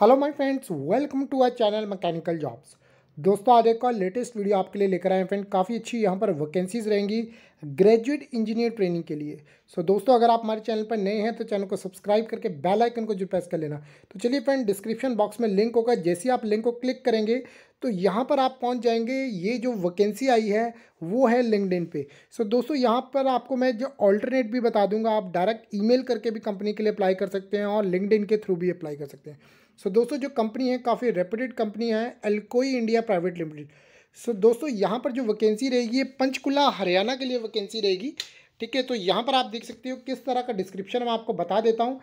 Hello my friends welcome to our channel mechanical jobs दोस्तों आज एक का लेटेस्ट वीडियो आपके लिए लेकर आए हैं फ्रेंड काफ़ी अच्छी यहाँ पर वैकेंसीज़ रहेंगी ग्रेजुएट इंजीनियर ट्रेनिंग के लिए सो so, दोस्तों अगर आप हमारे चैनल पर नए हैं तो चैनल को सब्सक्राइब करके बेल आइकन को जो प्रेस कर लेना तो चलिए फ्रेंड डिस्क्रिप्शन बॉक्स में लिंक होगा जैसे आप लिंक को क्लिक करेंगे तो यहाँ पर आप पहुँच जाएंगे ये जो वैकेंसी आई है वो है लिंकडिन पे सो so, दोस्तों यहाँ पर आपको मैं जो ऑल्टरनेट भी बता दूंगा आप डायरेक्ट ई करके भी कंपनी के लिए अप्लाई कर सकते हैं और लिंकडिन के थ्रू भी अप्लाई कर सकते हैं सो so, दोस्तों जो कंपनी है काफ़ी रेप्यूटेड कंपनी है एल्कोई India private limited so so, दोस्तों यहाँ पर जो वैकेंसी रहेगी ये पंचकुला हरियाणा के लिए वैकेंसी रहेगी ठीक है तो यहाँ पर आप देख सकते हो किस तरह का डिस्क्रिप्शन मैं आपको बता देता हूँ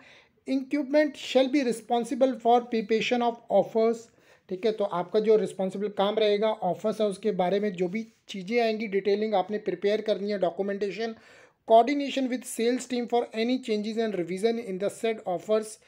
incumbent shall be responsible for preparation of offers ठीक है तो आपका जो रिस्पॉन्सिबल काम रहेगा ऑफर्स है उसके बारे में जो भी चीज़ें आएंगी डिटेलिंग आपने प्रिपेयर करनी है documentation coordination with sales team for any changes and revision in the set offers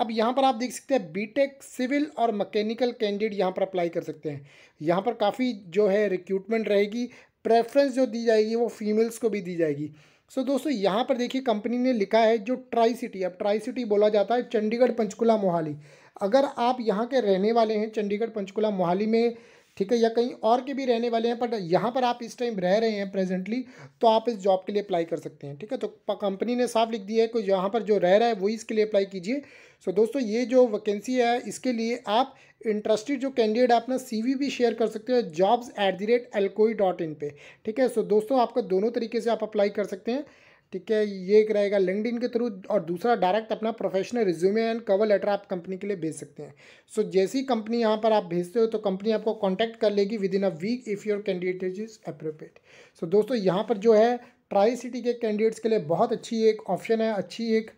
अब यहाँ पर आप देख सकते हैं बीटेक सिविल और मैकेनिकल कैंडिडेट यहाँ पर अप्लाई कर सकते हैं यहाँ पर काफ़ी जो है रिक्रूटमेंट रहेगी प्रेफरेंस जो दी जाएगी वो फीमेल्स को भी दी जाएगी सो so, दोस्तों यहाँ पर देखिए कंपनी ने लिखा है जो ट्राई सिटी अब ट्राई सिटी बोला जाता है चंडीगढ़ पंचकुला मोहाली अगर आप यहाँ के रहने वाले हैं चंडीगढ़ पंचकुला मोहाली में ठीक है या कहीं और के भी रहने वाले हैं बट यहाँ पर आप इस टाइम रह रहे हैं प्रेजेंटली तो आप इस जॉब के लिए अप्लाई कर सकते हैं ठीक है तो कंपनी ने साफ लिख दिया है कि यहाँ पर जो रह रहा है वही इसके लिए अप्लाई कीजिए सो so, दोस्तों ये जो वैकेंसी है इसके लिए आप इंटरेस्टेड जो कैंडिडेट आप ना सीवी भी शेयर कर सकते हो जॉब्स एट द रेट एलकोई डॉट इन पर ठीक है सो so, दोस्तों आपका दोनों तरीके से आप अप्लाई कर सकते हैं ठीक है ये एक रहेगा लिंकड के थ्रू और दूसरा डायरेक्ट अपना professional resume and cover letter आप कंपनी के लिए भेज सकते हैं सो so, जैसी कंपनी यहाँ पर आप भेजते हो तो कंपनी आपको कॉन्टैक्ट कर लेगी within a week if your candidate is appropriate so दोस्तों यहाँ पर जो है ट्राई सिटी के कैंडिडेट्स के लिए बहुत अच्छी एक ऑप्शन है अच्छी एक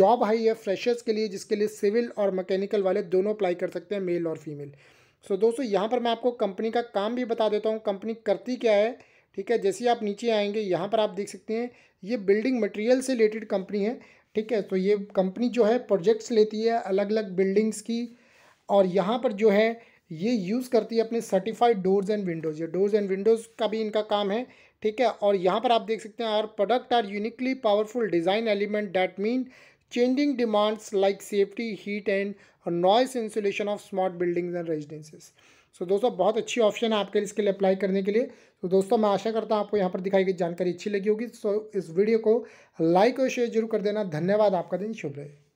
जॉब हाई है फ्रेशर्स के लिए जिसके लिए सिविल और मैकेनिकल वाले दोनों अप्लाई कर सकते हैं मेल और फीमेल सो so, दोस्तों यहाँ पर मैं आपको कंपनी का काम भी बता देता हूँ कंपनी करती क्या है ठीक है जैसे आप नीचे आएंगे यहाँ पर आप देख सकते हैं ये बिल्डिंग मटेरियल से रिलेटेड कंपनी है ठीक है तो ये कंपनी जो है प्रोजेक्ट्स लेती है अलग अलग बिल्डिंग्स की और यहाँ पर जो है ये यूज़ करती है अपने सर्टिफाइड डोर्स एंड विंडोज़ ये डोर्स एंड विंडोज़ का भी इनका काम है ठीक है और यहाँ पर आप देख सकते हैं our product are uniquely powerful design element that mean changing demands like safety heat and noise insulation of smart buildings and residences. So दोस्तों बहुत अच्छी ऑप्शन है आपके लिए इसके लिए अप्लाई करने के लिए तो दोस्तों मैं आशा करता हूँ आपको यहाँ पर दिखाई गई जानकारी अच्छी लगी होगी सो इस वीडियो को लाइक और शेयर जरूर कर देना धन्यवाद आपका दिन शुभ रहे